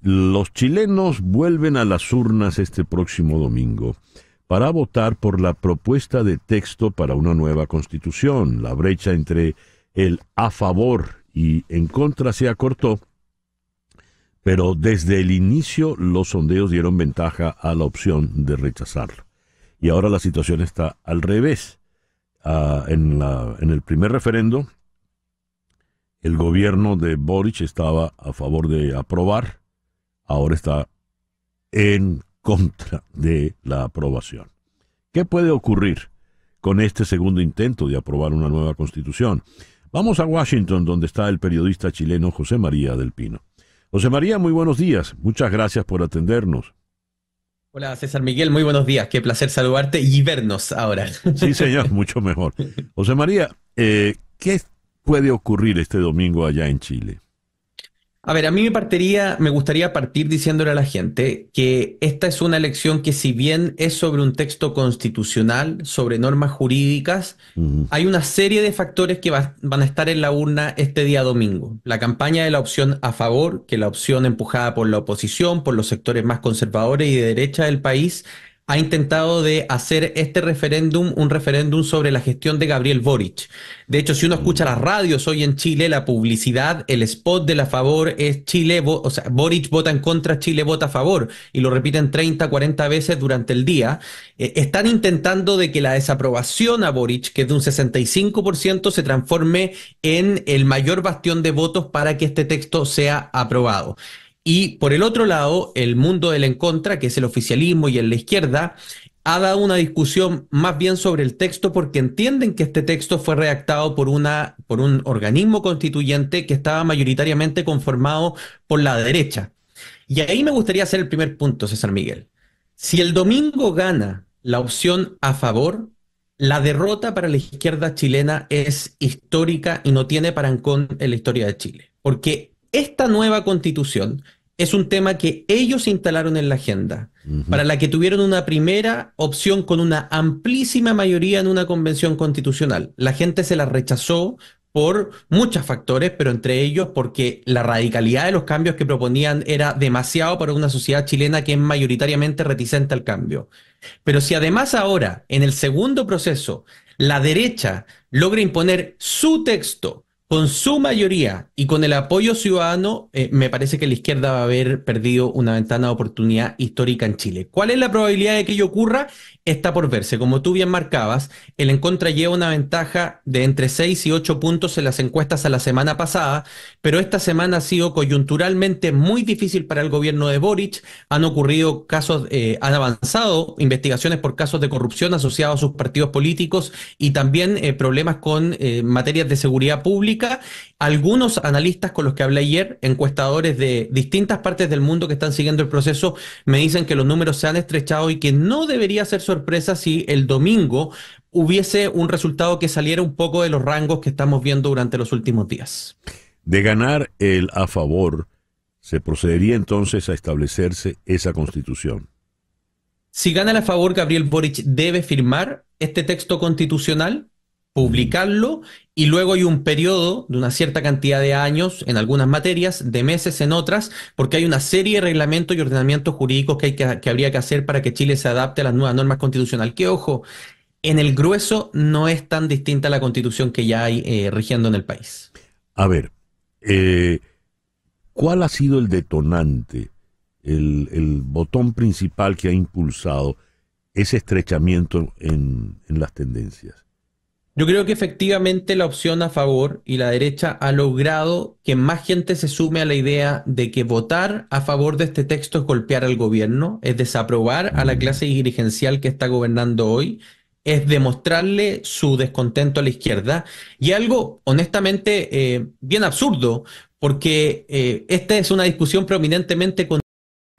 Los chilenos vuelven a las urnas este próximo domingo para votar por la propuesta de texto para una nueva constitución. La brecha entre el a favor y en contra se acortó, pero desde el inicio los sondeos dieron ventaja a la opción de rechazarlo. Y ahora la situación está al revés. Ah, en, en el primer referendo, el gobierno de Boric estaba a favor de aprobar ahora está en contra de la aprobación. ¿Qué puede ocurrir con este segundo intento de aprobar una nueva constitución? Vamos a Washington, donde está el periodista chileno José María del Pino. José María, muy buenos días. Muchas gracias por atendernos. Hola César Miguel, muy buenos días. Qué placer saludarte y vernos ahora. Sí, señor, mucho mejor. José María, eh, ¿qué puede ocurrir este domingo allá en Chile? A ver, a mí me me gustaría partir diciéndole a la gente que esta es una elección que si bien es sobre un texto constitucional, sobre normas jurídicas, hay una serie de factores que van a estar en la urna este día domingo. La campaña de la opción a favor, que la opción empujada por la oposición, por los sectores más conservadores y de derecha del país, ha intentado de hacer este referéndum un referéndum sobre la gestión de Gabriel Boric. De hecho, si uno escucha las radios hoy en Chile, la publicidad, el spot de la favor es Chile, o sea, Boric vota en contra, Chile vota a favor, y lo repiten 30, 40 veces durante el día. Eh, están intentando de que la desaprobación a Boric, que es de un 65%, se transforme en el mayor bastión de votos para que este texto sea aprobado. Y por el otro lado, el mundo del en contra, que es el oficialismo y en la izquierda, ha dado una discusión más bien sobre el texto porque entienden que este texto fue redactado por, una, por un organismo constituyente que estaba mayoritariamente conformado por la derecha. Y ahí me gustaría hacer el primer punto, César Miguel. Si el domingo gana la opción a favor, la derrota para la izquierda chilena es histórica y no tiene parancón en la historia de Chile. Porque esta nueva constitución es un tema que ellos instalaron en la agenda, para la que tuvieron una primera opción con una amplísima mayoría en una convención constitucional. La gente se la rechazó por muchos factores, pero entre ellos porque la radicalidad de los cambios que proponían era demasiado para una sociedad chilena que es mayoritariamente reticente al cambio. Pero si además ahora, en el segundo proceso, la derecha logra imponer su texto, con su mayoría y con el apoyo ciudadano, eh, me parece que la izquierda va a haber perdido una ventana de oportunidad histórica en Chile. ¿Cuál es la probabilidad de que ello ocurra? Está por verse. Como tú bien marcabas, el en contra lleva una ventaja de entre 6 y 8 puntos en las encuestas a la semana pasada, pero esta semana ha sido coyunturalmente muy difícil para el gobierno de Boric. Han ocurrido casos, eh, han avanzado investigaciones por casos de corrupción asociados a sus partidos políticos y también eh, problemas con materias de seguridad pública algunos analistas con los que hablé ayer, encuestadores de distintas partes del mundo que están siguiendo el proceso, me dicen que los números se han estrechado y que no debería ser sorpresa si el domingo hubiese un resultado que saliera un poco de los rangos que estamos viendo durante los últimos días. De ganar el a favor, se procedería entonces a establecerse esa constitución. Si gana a favor, Gabriel Boric debe firmar este texto constitucional, publicarlo y luego hay un periodo de una cierta cantidad de años en algunas materias, de meses en otras, porque hay una serie de reglamentos y ordenamientos jurídicos que, hay que, habría que hacer para que Chile se adapte a las nuevas normas constitucionales. Que ojo, en el grueso no es tan distinta la constitución que ya hay eh, rigiendo en el país. A ver, eh, ¿cuál ha sido el detonante, el, botón principal que ha impulsado ese estrechamiento en, en las tendencias? Yo creo que efectivamente la opción a favor y la derecha ha logrado que más gente se sume a la idea de que votar a favor de este texto es golpear al gobierno, es desaprobar a la mm. clase dirigencial que está gobernando hoy, es demostrarle su descontento a la izquierda y algo honestamente eh, bien absurdo, porque eh, esta es una discusión prominentemente con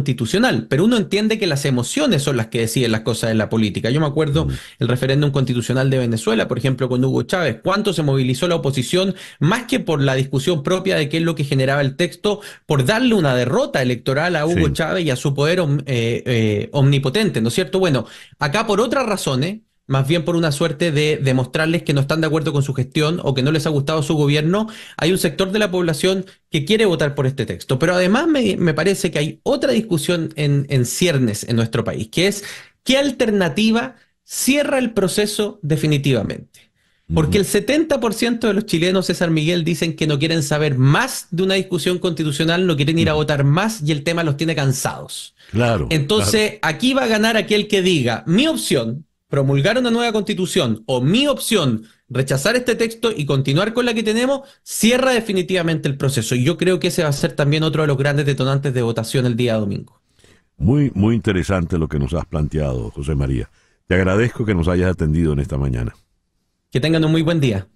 constitucional, pero uno entiende que las emociones son las que deciden las cosas en la política. Yo me acuerdo mm. el referéndum constitucional de Venezuela, por ejemplo, con Hugo Chávez, cuánto se movilizó la oposición, más que por la discusión propia de qué es lo que generaba el texto, por darle una derrota electoral a Hugo Chávez y a su poder eh, eh, omnipotente, ¿no es cierto? Bueno, acá por otras razones, más bien por una suerte de demostrarles que no están de acuerdo con su gestión o que no les ha gustado su gobierno, hay un sector de la población que quiere votar por este texto. Pero además me, parece que hay otra discusión en, ciernes en nuestro país, que es qué alternativa cierra el proceso definitivamente. Porque el 70% de los chilenos, César Miguel, dicen que no quieren saber más de una discusión constitucional, no quieren ir a votar más y el tema los tiene cansados. Claro. Entonces, aquí va a ganar aquel que diga, mi opción promulgar una nueva constitución o mi opción, rechazar este texto y continuar con la que tenemos, cierra definitivamente el proceso. Y yo creo que ese va a ser también otro de los grandes detonantes de votación el día domingo. Muy, muy interesante lo que nos has planteado, José María. Te agradezco que nos hayas atendido en esta mañana. Que tengan un muy buen día.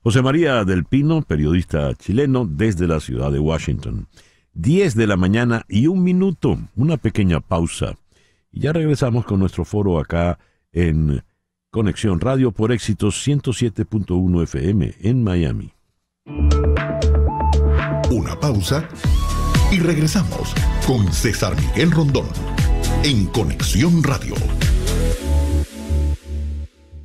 José María del Pino, periodista chileno desde la ciudad de Washington. 10 de la mañana y un minuto, una pequeña pausa. Y ya regresamos con nuestro foro acá en Conexión Radio por éxitos 107.1 FM en Miami. Una pausa y regresamos con César Miguel Rondón en Conexión Radio.